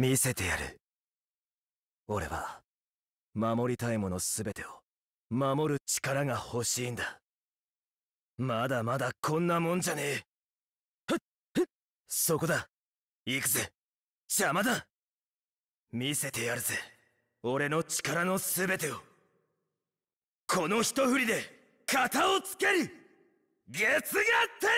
見せてやる俺は守りたいもの全てを守る力が欲しいんだまだまだこんなもんじゃねえふっふっそこだ行くぜ邪魔だ見せてやるぜ俺の力の全てをこの一振りで型をつける月が天